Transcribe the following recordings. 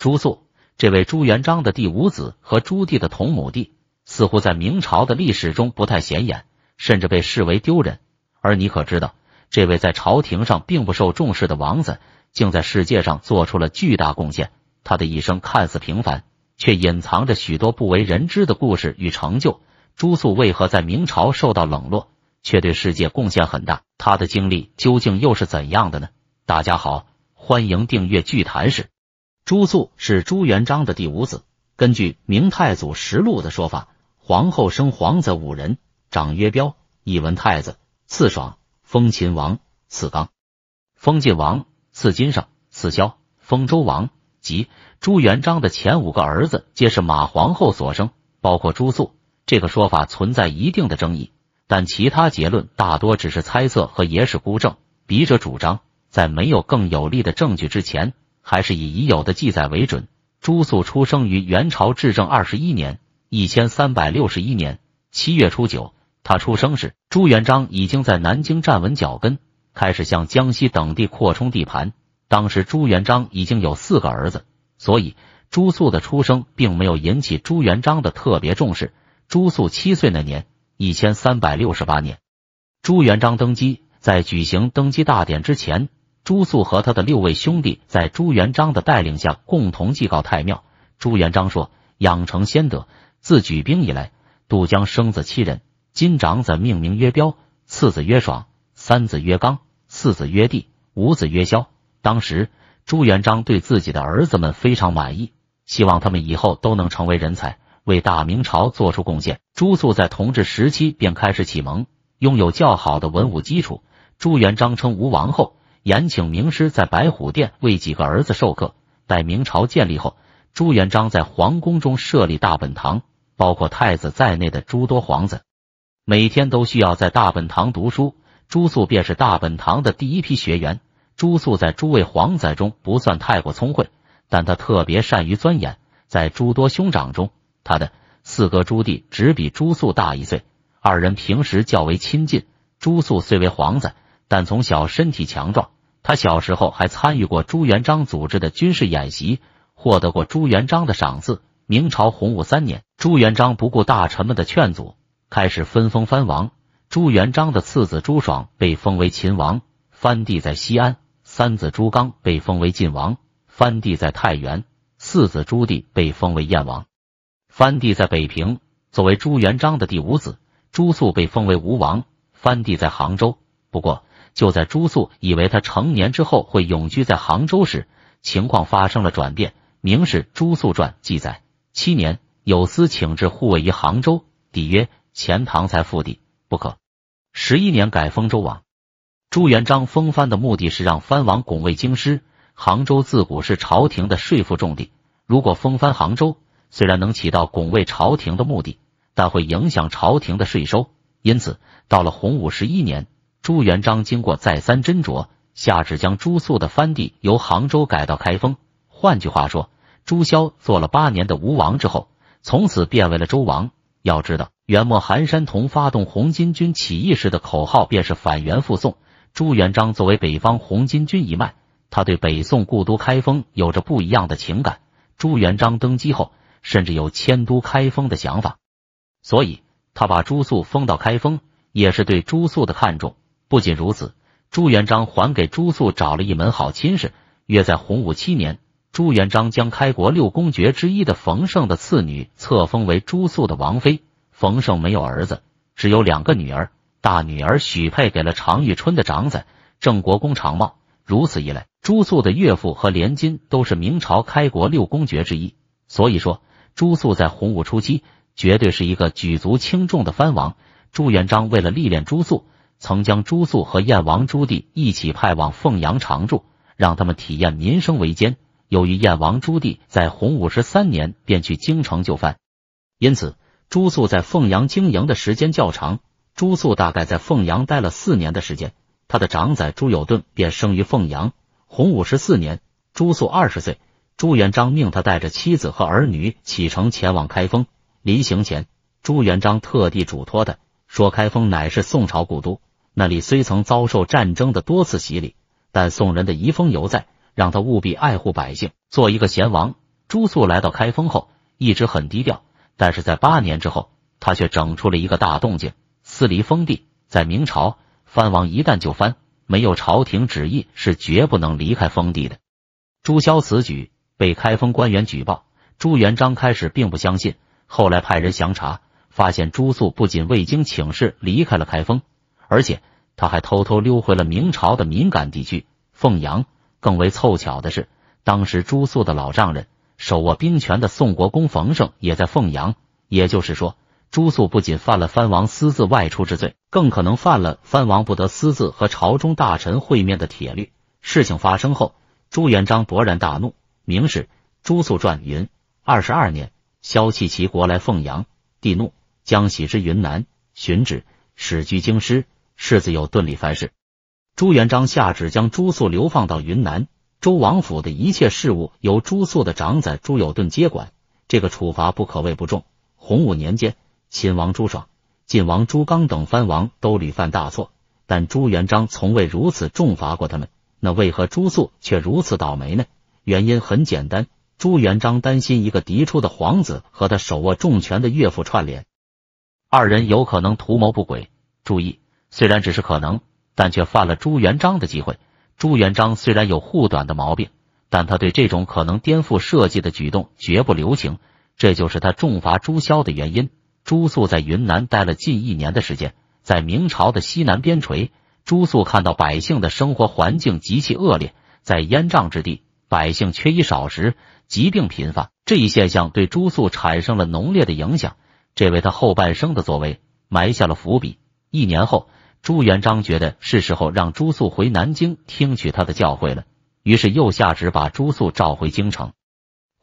朱肃，这位朱元璋的第五子和朱棣的同母弟，似乎在明朝的历史中不太显眼，甚至被视为丢人。而你可知道，这位在朝廷上并不受重视的王子，竟在世界上做出了巨大贡献？他的一生看似平凡，却隐藏着许多不为人知的故事与成就。朱肃为何在明朝受到冷落，却对世界贡献很大？他的经历究竟又是怎样的呢？大家好，欢迎订阅《剧谈史》。朱肃是朱元璋的第五子。根据《明太祖实录》的说法，皇后生皇子五人，长曰彪，一文太子；次爽，封秦王；赐刚，封晋王；赐金上，赐萧，封周王。即朱元璋的前五个儿子皆是马皇后所生，包括朱肃。这个说法存在一定的争议，但其他结论大多只是猜测和野史孤证。笔者主张，在没有更有力的证据之前。还是以已有的记载为准。朱肃出生于元朝至正二十一年（一千三百六十一年）七月初九，他出生时，朱元璋已经在南京站稳脚跟，开始向江西等地扩充地盘。当时朱元璋已经有四个儿子，所以朱肃的出生并没有引起朱元璋的特别重视。朱肃七岁那年（一千三百六十八年），朱元璋登基，在举行登基大典之前。朱肃和他的六位兄弟在朱元璋的带领下共同祭告太庙。朱元璋说：“养成先德，自举兵以来，渡江生子七人，今长子命名曰彪，次子曰爽，三子曰刚，四子曰帝，五子曰萧。”当时朱元璋对自己的儿子们非常满意，希望他们以后都能成为人才，为大明朝做出贡献。朱肃在同治时期便开始启蒙，拥有较好的文武基础。朱元璋称吴王后。延请名师在白虎殿为几个儿子授课。待明朝建立后，朱元璋在皇宫中设立大本堂，包括太子在内的诸多皇子，每天都需要在大本堂读书。朱肃便是大本堂的第一批学员。朱肃在诸位皇子中不算太过聪慧，但他特别善于钻研。在诸多兄长中，他的四哥朱棣只比朱肃大一岁，二人平时较为亲近。朱肃虽为皇子。但从小身体强壮，他小时候还参与过朱元璋组织的军事演习，获得过朱元璋的赏赐。明朝洪武三年，朱元璋不顾大臣们的劝阻，开始分封藩王。朱元璋的次子朱爽被封为秦王，藩地在西安；三子朱刚被封为晋王，藩地在太原；四子朱棣被封为燕王，藩地在北平。作为朱元璋的第五子，朱肃被封为吴王，藩地在杭州。不过，就在朱肃以为他成年之后会永居在杭州时，情况发生了转变。《明史朱肃传》记载：七年，有司请至护卫于杭州，帝曰：“钱塘才腹地，不可。”十一年改封周王。朱元璋封藩的目的是让藩王拱卫京师。杭州自古是朝廷的税赋重地，如果封藩杭州，虽然能起到拱卫朝廷的目的，但会影响朝廷的税收。因此，到了洪武十一年。朱元璋经过再三斟酌，下旨将朱肃的藩地由杭州改到开封。换句话说，朱萧做了八年的吴王之后，从此变为了周王。要知道，元末韩山童发动红巾军起义时的口号便是“反元复宋”。朱元璋作为北方红巾军一脉，他对北宋故都开封有着不一样的情感。朱元璋登基后，甚至有迁都开封的想法，所以他把朱肃封到开封，也是对朱肃的看重。不仅如此，朱元璋还给朱肃找了一门好亲事。约在洪武七年，朱元璋将开国六公爵之一的冯胜的次女册封为朱肃的王妃。冯胜没有儿子，只有两个女儿，大女儿许配给了常遇春的长子郑国公常茂。如此一来，朱肃的岳父和连襟都是明朝开国六公爵之一。所以说，朱肃在洪武初期绝对是一个举足轻重的藩王。朱元璋为了历练朱肃。曾将朱肃和燕王朱棣一起派往凤阳常住，让他们体验民生维艰。由于燕王朱棣在洪武十三年便去京城就藩，因此朱肃在凤阳经营的时间较长。朱肃大概在凤阳待了四年的时间，他的长子朱友炖便生于凤阳。洪武十四年，朱肃二十岁，朱元璋命他带着妻子和儿女启程前往开封。临行前，朱元璋特地嘱托他说：“开封乃是宋朝古都。”那里虽曾遭受战争的多次洗礼，但宋人的遗风犹在，让他务必爱护百姓，做一个贤王。朱肃来到开封后，一直很低调，但是在八年之后，他却整出了一个大动静，私离封地。在明朝，藩王一旦就藩，没有朝廷旨意，是绝不能离开封地的。朱萧此举被开封官员举报，朱元璋开始并不相信，后来派人详查，发现朱肃不仅未经请示离开了开封，而且。他还偷偷溜回了明朝的敏感地区凤阳。更为凑巧的是，当时朱肃的老丈人、手握兵权的宋国公冯胜也在凤阳。也就是说，朱肃不仅犯了藩王私自外出之罪，更可能犯了藩王不得私自和朝中大臣会面的铁律。事情发生后，朱元璋勃然大怒。明史《朱肃传》云：二十二年，萧弃齐国来凤阳，帝怒，将徙之云南，寻旨，使居京师。世子有顿里凡事，朱元璋下旨将朱肃流放到云南。周王府的一切事务由朱肃的长子朱有顿接管。这个处罚不可谓不重。洪武年间，秦王朱爽、晋王朱刚等藩王都屡犯大错，但朱元璋从未如此重罚过他们。那为何朱肃却如此倒霉呢？原因很简单，朱元璋担心一个嫡出的皇子和他手握重权的岳父串联，二人有可能图谋不轨。注意。虽然只是可能，但却犯了朱元璋的机会。朱元璋虽然有护短的毛病，但他对这种可能颠覆设计的举动绝不留情，这就是他重罚朱萧的原因。朱肃在云南待了近一年的时间，在明朝的西南边陲，朱肃看到百姓的生活环境极其恶劣，在烟瘴之地，百姓缺衣少食，疾病频发，这一现象对朱肃产生了浓烈的影响，这为他后半生的作为埋下了伏笔。一年后。朱元璋觉得是时候让朱肃回南京听取他的教诲了，于是又下旨把朱肃召回京城。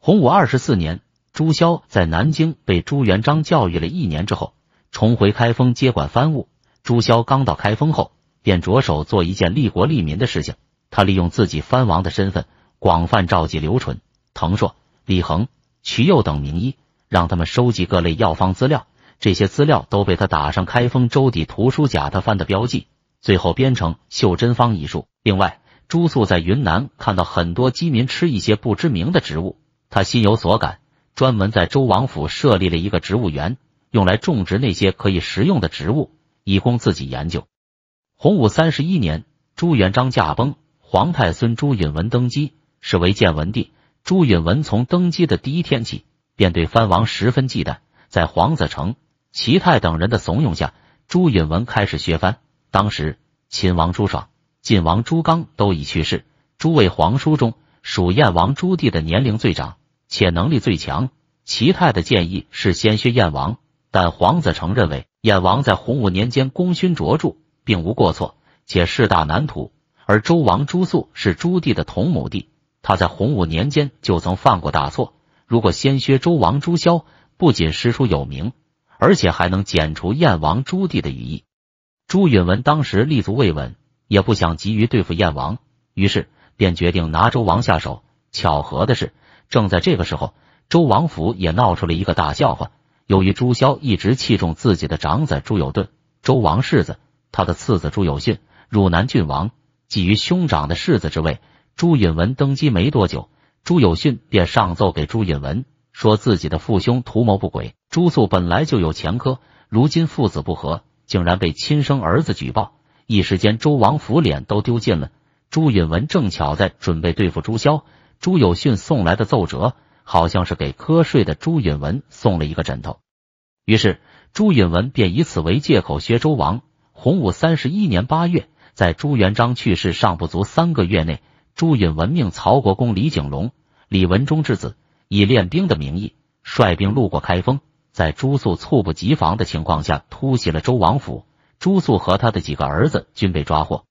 洪武二十四年，朱骁在南京被朱元璋教育了一年之后，重回开封接管藩务。朱骁刚到开封后，便着手做一件利国利民的事情。他利用自己藩王的身份，广泛召集刘纯、滕硕、李恒、瞿佑等名医，让他们收集各类药方资料。这些资料都被他打上开封州邸图书贾德翻的标记，最后编成《袖珍方》一书。另外，朱肃在云南看到很多饥民吃一些不知名的植物，他心有所感，专门在周王府设立了一个植物园，用来种植那些可以食用的植物，以供自己研究。洪武三十一年，朱元璋驾崩，皇太孙朱允文登基，是为建文帝。朱允文从登基的第一天起，便对藩王十分忌惮，在皇子城。齐泰等人的怂恿下，朱允文开始削藩。当时，秦王朱爽、晋王朱刚都已去世。诸位皇叔中，属燕王朱棣的年龄最长，且能力最强。齐泰的建议是先削燕王，但黄子成认为，燕王在洪武年间功勋卓著，并无过错，且势大难图。而周王朱肃是朱棣的同母弟，他在洪武年间就曾犯过大错。如果先削周王朱萧，不仅师出有名。而且还能剪除燕王朱棣的羽翼。朱允文当时立足未稳，也不想急于对付燕王，于是便决定拿周王下手。巧合的是，正在这个时候，周王府也闹出了一个大笑话。由于朱萧一直器重自己的长子朱友炖，周王世子，他的次子朱友训，汝南郡王，觊觎兄长的世子之位。朱允文登基没多久，朱友训便上奏给朱允文，说自己的父兄图谋不轨。朱肃本来就有前科，如今父子不和，竟然被亲生儿子举报，一时间周王府脸都丢尽了。朱允文正巧在准备对付朱萧，朱有训送来的奏折，好像是给瞌睡的朱允文送了一个枕头。于是朱允文便以此为借口学周王。洪武三十一年八月，在朱元璋去世尚不足三个月内，朱允文命曹国公李景龙、李文忠之子以练兵的名义率兵路过开封。在朱肃猝不及防的情况下突袭了周王府，朱肃和他的几个儿子均被抓获。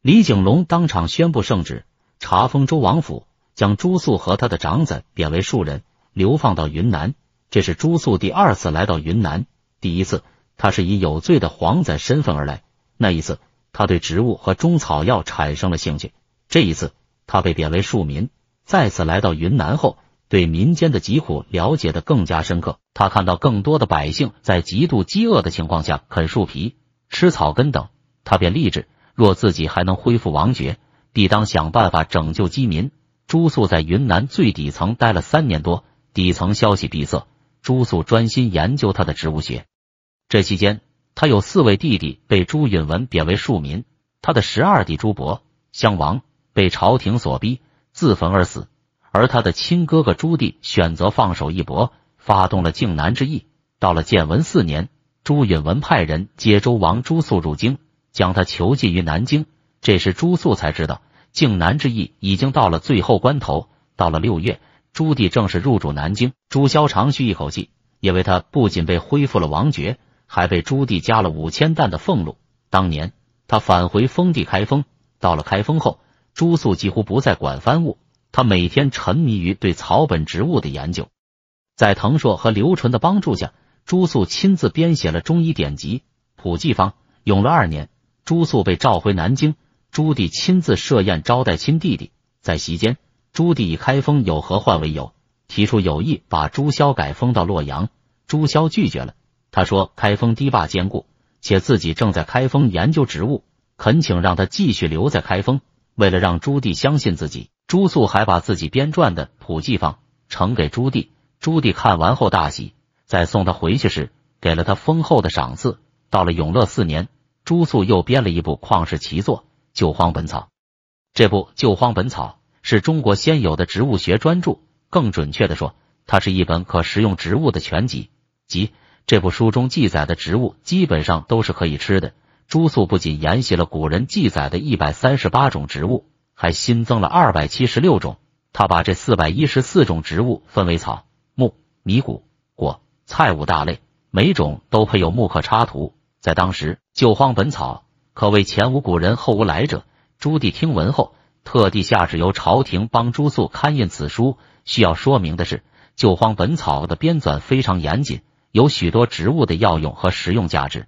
李景龙当场宣布圣旨，查封周王府，将朱肃和他的长子贬为庶人，流放到云南。这是朱肃第二次来到云南，第一次他是以有罪的皇子身份而来，那一次他对植物和中草药产生了兴趣。这一次他被贬为庶民，再次来到云南后。对民间的疾苦了解的更加深刻，他看到更多的百姓在极度饥饿的情况下啃树皮、吃草根等，他便立志，若自己还能恢复王爵，必当想办法拯救饥民。朱肃在云南最底层待了三年多，底层消息闭塞，朱肃专心研究他的植物学。这期间，他有四位弟弟被朱允文贬为庶民，他的十二弟朱伯、襄王被朝廷所逼自焚而死。而他的亲哥哥朱棣选择放手一搏，发动了靖难之役。到了建文四年，朱允文派人接周王朱肃入京，将他囚禁于南京。这时朱肃才知道，靖难之役已经到了最后关头。到了六月，朱棣正式入主南京。朱萧长吁一口气，因为他不仅被恢复了王爵，还被朱棣加了五千担的俸禄。当年他返回封地开封，到了开封后，朱肃几乎不再管藩务。他每天沉迷于对草本植物的研究，在滕硕和刘纯的帮助下，朱肃亲自编写了中医典籍《普济方》。永乐二年，朱肃被召回南京，朱棣亲自设宴招待亲弟弟。在席间，朱棣以开封有何患为由，提出有意把朱萧改封到洛阳。朱萧拒绝了，他说：“开封堤坝坚固，且自己正在开封研究植物，恳请让他继续留在开封。”为了让朱棣相信自己。朱素还把自己编撰的《普济方》呈给朱棣，朱棣看完后大喜，在送他回去时给了他丰厚的赏赐。到了永乐四年，朱肃又编了一部旷世奇作《救荒本草》。这部《救荒本草》是中国先有的植物学专著，更准确的说，它是一本可食用植物的全集。即这部书中记载的植物基本上都是可以吃的。朱素不仅沿袭了古人记载的一百三十八种植物。还新增了二百七十六种，他把这四百一十四种植物分为草、木、米、谷、果、菜五大类，每种都配有木刻插图。在当时，《旧荒本草》可谓前无古人后无来者。朱棣听闻后，特地下旨由朝廷帮朱肃刊印此书。需要说明的是，《旧荒本草》的编纂非常严谨，有许多植物的药用和食用价值，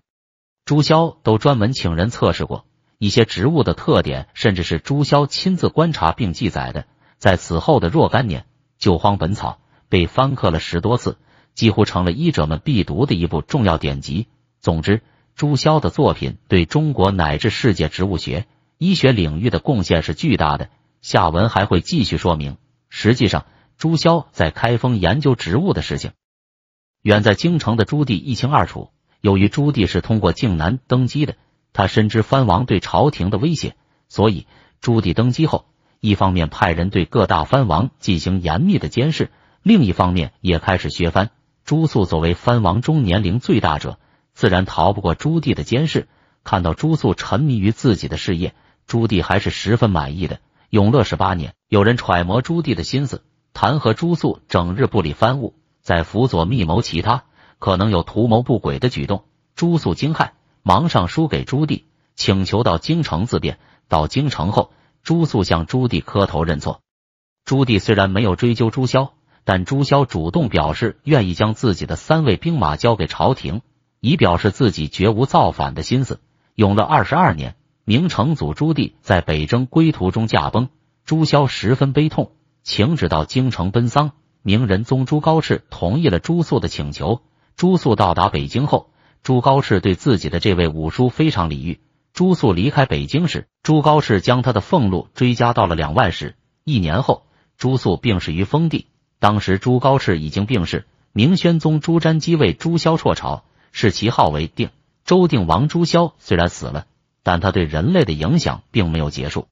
朱萧都专门请人测试过。一些植物的特点，甚至是朱萧亲自观察并记载的。在此后的若干年，《救荒本草》被翻刻了十多次，几乎成了医者们必读的一部重要典籍。总之，朱萧的作品对中国乃至世界植物学、医学领域的贡献是巨大的。下文还会继续说明。实际上，朱萧在开封研究植物的事情，远在京城的朱棣一清二楚。由于朱棣是通过靖难登基的。他深知藩王对朝廷的威胁，所以朱棣登基后，一方面派人对各大藩王进行严密的监视，另一方面也开始削藩。朱肃作为藩王中年龄最大者，自然逃不过朱棣的监视。看到朱肃沉迷于自己的事业，朱棣还是十分满意的。永乐十八年，有人揣摩朱棣的心思，弹劾朱肃整日不理藩务，在辅佐密谋其他，可能有图谋不轨的举动。朱肃惊骇。忙上书给朱棣，请求到京城自便。到京城后，朱肃向朱棣磕头认错。朱棣虽然没有追究朱骁，但朱骁主动表示愿意将自己的三位兵马交给朝廷，以表示自己绝无造反的心思。永乐二十二年，明成祖朱棣在北征归途中驾崩，朱骁十分悲痛，请旨到京城奔丧。明仁宗朱高炽同意了朱肃的请求。朱肃到达北京后。朱高炽对自己的这位五叔非常礼遇。朱肃离开北京时，朱高炽将他的俸禄追加到了两万石。一年后，朱肃病逝于封地。当时朱高炽已经病逝。明宣宗朱瞻基为朱萧辍朝，视其号为定周定王朱萧。虽然死了，但他对人类的影响并没有结束。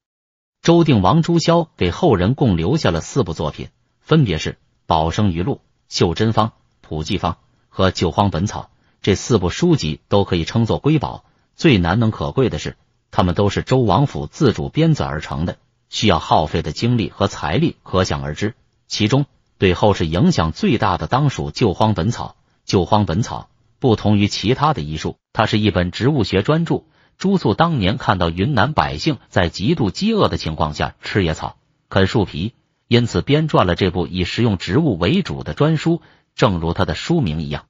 周定王朱萧给后人共留下了四部作品，分别是《保生余录》《绣珍方》《普济方》和《九荒本草》。这四部书籍都可以称作瑰宝，最难能可贵的是，他们都是周王府自主编纂而成的，需要耗费的精力和财力可想而知。其中对后世影响最大的当属《救荒本草》。《救荒本草》不同于其他的医术，它是一本植物学专著。朱肃当年看到云南百姓在极度饥饿的情况下吃野草、啃树皮，因此编撰了这部以食用植物为主的专书。正如他的书名一样。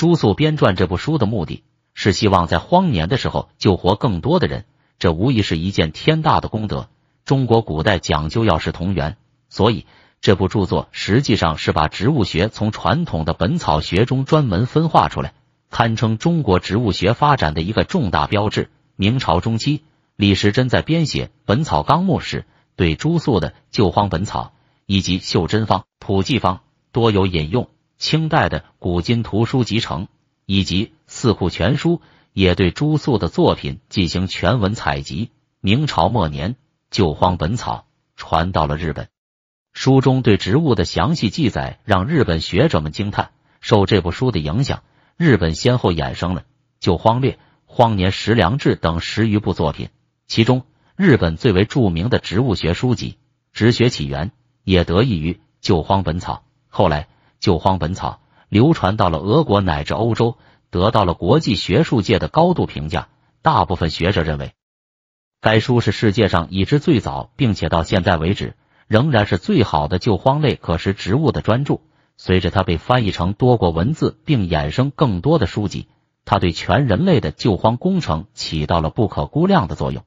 朱素编撰这部书的目的是希望在荒年的时候救活更多的人，这无疑是一件天大的功德。中国古代讲究药食同源，所以这部著作实际上是把植物学从传统的本草学中专门分化出来，堪称中国植物学发展的一个重大标志。明朝中期，李时珍在编写《本草纲目》时，对朱素的《救荒本草》以及《秀珍方》《普济方》多有引用。清代的《古今图书集成》以及《四库全书》也对朱素的作品进行全文采集。明朝末年，《旧荒本草》传到了日本，书中对植物的详细记载让日本学者们惊叹。受这部书的影响，日本先后衍生了《旧荒略》《荒年食粮志》等十余部作品。其中，日本最为著名的植物学书籍《植学起源》也得益于《旧荒本草》。后来。《救荒本草》流传到了俄国乃至欧洲，得到了国际学术界的高度评价。大部分学者认为，该书是世界上已知最早并且到现在为止仍然是最好的救荒类可食植物的专著。随着它被翻译成多国文字并衍生更多的书籍，它对全人类的救荒工程起到了不可估量的作用。